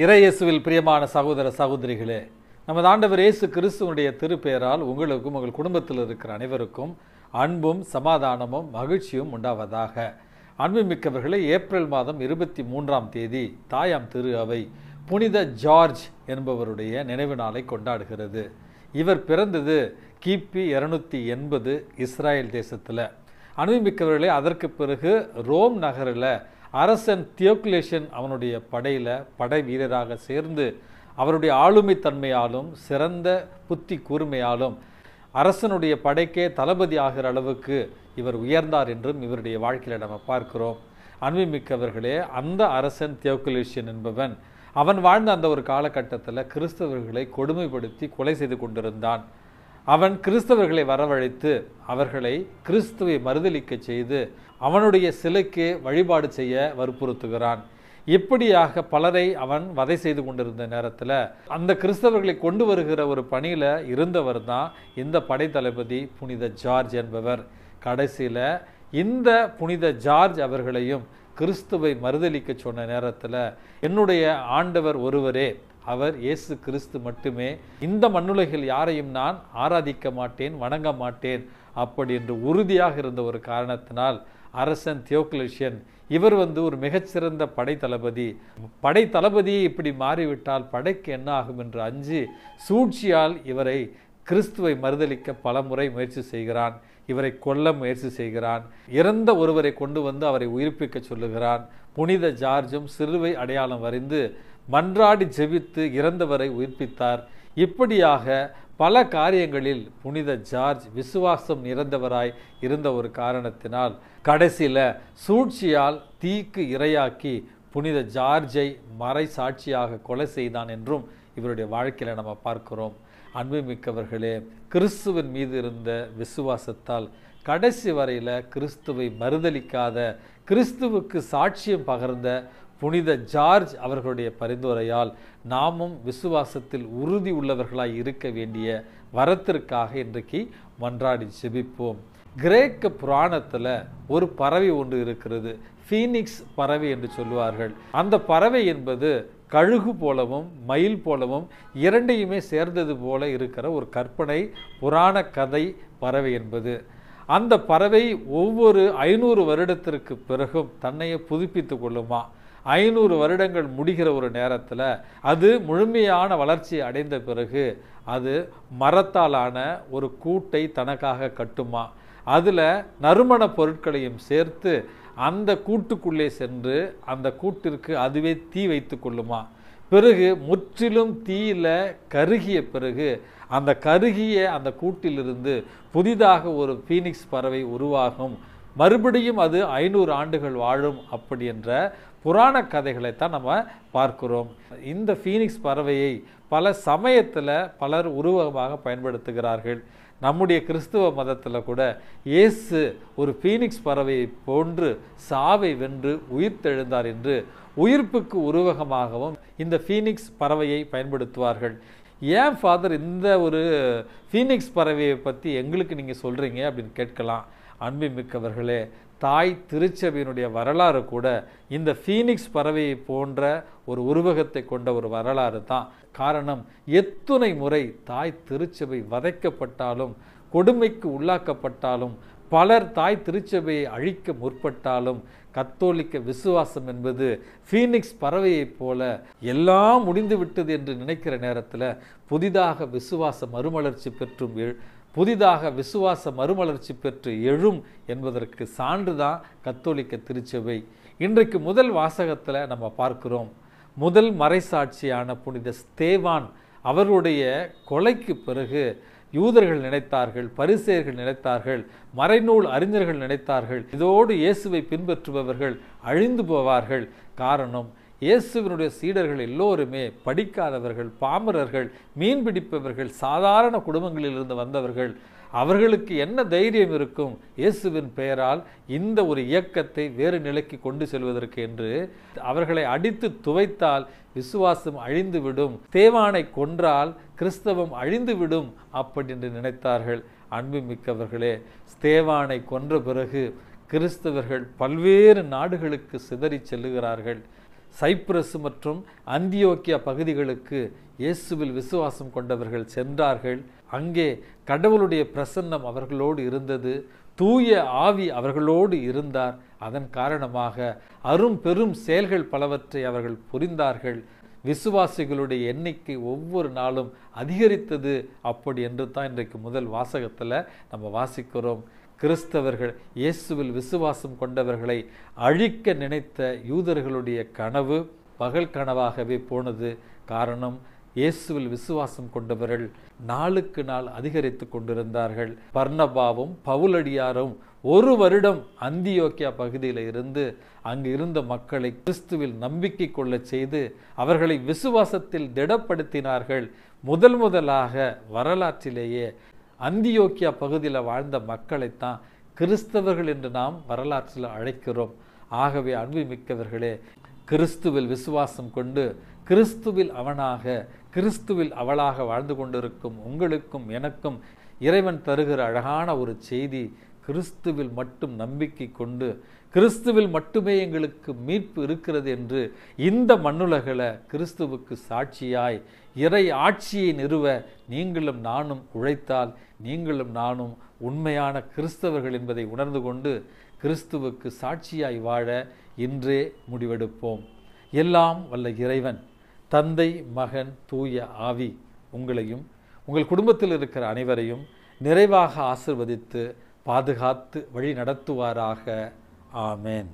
இறையேசுவில் பிரியமான சகோதர சகோதரிகளே நமது ஆண்டவர் இயேசு கிறிஸ்துவனுடைய திருப்பெயரால் உங்களுக்கும் உங்கள் குடும்பத்தில் இருக்கிற அனைவருக்கும் அன்பும் சமாதானமும் மகிழ்ச்சியும் உண்டாவதாக அன்பு மிக்கவர்களை ஏப்ரல் மாதம் இருபத்தி மூன்றாம் தேதி தாயாம் திரு அவை புனித ஜார்ஜ் என்பவருடைய நினைவு நாளை கொண்டாடுகிறது இவர் பிறந்தது கிபி இரநூத்தி எண்பது இஸ்ராயல் தேசத்தில் அனுபவிக்கவர்களே அதற்கு பிறகு ரோம் நகரில் அரசன் தியோக்லேஷன் அவனுடைய படையில் படை வீரராக சேர்ந்து அவருடைய ஆளுமை தன்மையாலும் சிறந்த புத்தி கூர்மையாலும் அரசனுடைய படைக்கே தளபதி ஆகிற அளவுக்கு இவர் உயர்ந்தார் என்றும் இவருடைய வாழ்க்கையில் நம்ம பார்க்கிறோம் அன்புமிக்கவர்களே அந்த அரசன் தியோக்குலேஷன் என்பவன் அவன் வாழ்ந்த அந்த ஒரு காலகட்டத்தில் கிறிஸ்தவர்களை கொடுமைப்படுத்தி கொலை செய்து கொண்டிருந்தான் அவன் கிறிஸ்தவர்களை வரவழைத்து அவர்களை கிறிஸ்துவை மறுதளிக்க செய்து அவனுடைய சிலைக்கு வழிபாடு செய்ய வற்புறுத்துகிறான் இப்படியாக பலரை அவன் வதை செய்து கொண்டிருந்த நேரத்தில் அந்த கிறிஸ்தவர்களை கொண்டு வருகிற ஒரு பணியில் இருந்தவர் தான் இந்த படைத்தளபதி புனித ஜார்ஜ் என்பவர் கடைசியில் இந்த புனித ஜார்ஜ் அவர்களையும் கிறிஸ்துவை மறுதளிக்க சொன்ன நேரத்தில் என்னுடைய ஆண்டவர் ஒருவரே அவர் இயேசு கிறிஸ்து மட்டுமே இந்த மண்ணுலகில் யாரையும் நான் ஆராதிக்க மாட்டேன் வணங்க மாட்டேன் அப்படி என்று உறுதியாக இருந்த ஒரு காரணத்தினால் அரசன் தியோக்லிஷியன் இவர் வந்து ஒரு மிகச்சிறந்த படை தளபதி படை தளபதியை இப்படி மாறிவிட்டால் படைக்கு என்ன ஆகும் என்று அஞ்சு சூழ்ச்சியால் இவரை கிறிஸ்துவை மறுதளிக்க பல முறை முயற்சி செய்கிறான் இவரை கொல்ல முயற்சி செய்கிறான் இறந்த ஒருவரை கொண்டு வந்து அவரை உயிர்ப்பிக்க சொல்லுகிறான் புனித ஜார்ஜும் சிறுவை அடையாளம் வரைந்து மன்றாடி ஜெபித்து இறந்தவரை உயிர்ப்பித்தார் இப்படியாக பல காரியங்களில் புனித ஜார்ஜ் விசுவாசம் நிறந்தவராய் இருந்த ஒரு காரணத்தினால் கடைசியில் சூழ்ச்சியால் தீக்கு இரையாக்கி புனித ஜார்ஜை மறை சாட்சியாக கொலை செய்தான் என்றும் இவருடைய வாழ்க்கையில் நம்ம பார்க்கிறோம் அன்பு மிக்கவர்களே கிறிஸ்துவின் மீது இருந்த விசுவாசத்தால் கடைசி வரையில் கிறிஸ்துவை மறுதளிக்காத கிறிஸ்துவுக்கு சாட்சியம் பகர்ந்த புனித ஜார்ஜ் அவர்களுடைய பரிந்துரையால் நாமும் விசுவாசத்தில் உறுதி உள்ளவர்களாய் இருக்க வேண்டிய வரத்திற்காக இன்றைக்கு மன்றாடி செபிப்போம் கிரேக்க புராணத்தில் ஒரு பறவை ஒன்று இருக்கிறது ஃபீனிக்ஸ் பறவை என்று சொல்லுவார்கள் அந்த பறவை என்பது கழுகு போலவும் மயில் போலவும் இரண்டையுமே சேர்ந்தது போல இருக்கிற ஒரு கற்பனை புராண கதை பறவை என்பது அந்த பறவை ஒவ்வொரு ஐநூறு வருடத்திற்கு பிறகும் தன்னையை புதுப்பித்து கொள்ளுமா ஐநூறு வருடங்கள் முடிகிற ஒரு நேரத்தில் அது முழுமையான வளர்ச்சி அடைந்த பிறகு அது மரத்தாலான ஒரு கூட்டை தனக்காக கட்டுமா அதில் நறுமண பொருட்களையும் சேர்த்து அந்த கூட்டுக்குள்ளே சென்று அந்த கூட்டிற்கு அதுவே தீ வைத்து கொள்ளுமா பிறகு முற்றிலும் தீயில கருகிய பிறகு அந்த கருகிய அந்த கூட்டிலிருந்து புதிதாக ஒரு ஃபீனிக்ஸ் பறவை உருவாகும் மறுபடியும் அது ஐநூறு ஆண்டுகள் வாழும் அப்படி என்ற புராண கதைகளைத்தான் நம்ம பார்க்கிறோம் இந்த ஃபீனிக்ஸ் பறவையை பல சமயத்தில் பலர் உருவகமாக பயன்படுத்துகிறார்கள் நம்முடைய கிறிஸ்துவ மதத்தில் கூட இயேசு ஒரு ஃபீனிக்ஸ் பறவையை போன்று சாவை வென்று உயிர்த்தெழுந்தார் என்று உயிர்ப்புக்கு உருவகமாகவும் இந்த ஃபீனிக்ஸ் பறவையை பயன்படுத்துவார்கள் ஏன் ஃபாதர் இந்த ஒரு ஃபீனிக்ஸ் பறவையை பற்றி எங்களுக்கு நீங்கள் சொல்கிறீங்க அப்படின்னு கேட்கலாம் மிக்கவர்களே தாய் திருச்சபையினுடைய வரலாறு கூட இந்த ஃபீனிக்ஸ் பறவையை போன்ற ஒரு உருவகத்தை கொண்ட ஒரு வரலாறு தான் காரணம் எத்துணை முறை தாய் திருச்சபை வதைக்கப்பட்டாலும் கொடுமைக்கு உள்ளாக்கப்பட்டாலும் பலர் தாய் திருச்சபையை அழிக்க முற்பட்டாலும் கத்தோலிக்க விசுவாசம் என்பது ஃபீனிக்ஸ் பறவையைப் போல எல்லாம் முடிந்துவிட்டது என்று நினைக்கிற நேரத்தில் புதிதாக விசுவாச மறுமலர்ச்சி பெற்றும் புதிதாக விசுவாச மறுமலர்ச்சி பெற்று எழும் என்பதற்கு சான்று தான் கத்தோலிக்க திருச்சபை இன்றைக்கு முதல் வாசகத்தில் நம்ம பார்க்கிறோம் முதல் மறைசாட்சியான புனித ஸ்தேவான் அவருடைய கொலைக்கு பிறகு யூதர்கள் நினைத்தார்கள் பரிசேயர்கள் நினைத்தார்கள் மறைநூல் அறிஞர்கள் நினைத்தார்கள் இதோடு இயேசுவை பின்பற்றுபவர்கள் அழிந்து போவார்கள் காரணம் இயேசுவினுடைய சீடர்கள் எல்லோருமே படிக்காதவர்கள் பாமரர்கள் மீன் பிடிப்பவர்கள் சாதாரண குடும்பங்களிலிருந்து வந்தவர்கள் அவர்களுக்கு என்ன தைரியம் இருக்கும் இயேசுவின் பெயரால் இந்த ஒரு இயக்கத்தை வேறு நிலைக்கு கொண்டு செல்வதற்கு என்று அவர்களை அடித்து துவைத்தால் விசுவாசம் அழிந்துவிடும் தேவானை கொன்றால் கிறிஸ்தவம் அழிந்துவிடும் அப்படி என்று நினைத்தார்கள் மிக்கவர்களே தேவானை கொன்ற பிறகு கிறிஸ்தவர்கள் பல்வேறு நாடுகளுக்கு சிதறி செல்லுகிறார்கள் சைப்ரஸ் மற்றும் அந்தியோக்கியா பகுதிகளுக்கு இயேசுவில் விசுவாசம் கொண்டவர்கள் சென்றார்கள் அங்கே கடவுளுடைய பிரசன்னம் அவர்களோடு இருந்தது தூய ஆவி அவர்களோடு இருந்தார் அதன் காரணமாக அரும் பெரும் செயல்கள் பலவற்றை அவர்கள் புரிந்தார்கள் விசுவாசிகளுடைய எண்ணிக்கை ஒவ்வொரு நாளும் அதிகரித்தது அப்படி என்று தான் இன்றைக்கு முதல் வாசகத்தில் நம்ம வாசிக்கிறோம் கிறிஸ்தவர்கள் இயேசுவில் விசுவாசம் கொண்டவர்களை அழிக்க நினைத்த யூதர்களுடைய கனவு பகல் கனவாகவே போனது காரணம் இயேசுவில் விசுவாசம் கொண்டவர்கள் நாளுக்கு நாள் அதிகரித்து கொண்டிருந்தார்கள் பர்ணபாவும் பவுலடியாரும் ஒரு வருடம் அந்தியோக்கியா பகுதியில் இருந்து அங்கு இருந்த மக்களை கிறிஸ்துவில் நம்பிக்கை கொள்ள செய்து அவர்களை விசுவாசத்தில் திடப்படுத்தினார்கள் முதல் முதலாக வரலாற்றிலேயே அந்தியோக்கியா பகுதியில் வாழ்ந்த மக்களைத்தான் கிறிஸ்தவர்கள் என்று நாம் வரலாற்றில் அழைக்கிறோம் ஆகவே அன்புமிக்கவர்களே கிறிஸ்துவில் விசுவாசம் கொண்டு கிறிஸ்துவில் அவனாக கிறிஸ்துவில் அவளாக வாழ்ந்து கொண்டிருக்கும் உங்களுக்கும் எனக்கும் இறைவன் தருகிற அழகான ஒரு செய்தி கிறிஸ்துவில் மட்டும் நம்பிக்கை கொண்டு கிறிஸ்துவில் மட்டுமே எங்களுக்கு மீட்பு இருக்கிறது என்று இந்த மண்ணுலகில் கிறிஸ்துவுக்கு சாட்சியாய் இறை ஆட்சியை நிறுவ நீங்களும் நானும் உழைத்தால் நீங்களும் நானும் உண்மையான கிறிஸ்தவர்கள் என்பதை உணர்ந்து கொண்டு கிறிஸ்துவுக்கு சாட்சியாய் வாழ இன்றே முடிவெடுப்போம் எல்லாம் வல்ல இறைவன் தந்தை மகன் தூய ஆவி உங்களையும் உங்கள் குடும்பத்தில் இருக்கிற அனைவரையும் நிறைவாக ஆசிர்வதித்து பாதுகாத்து வழி நடத்துவாராக Amen.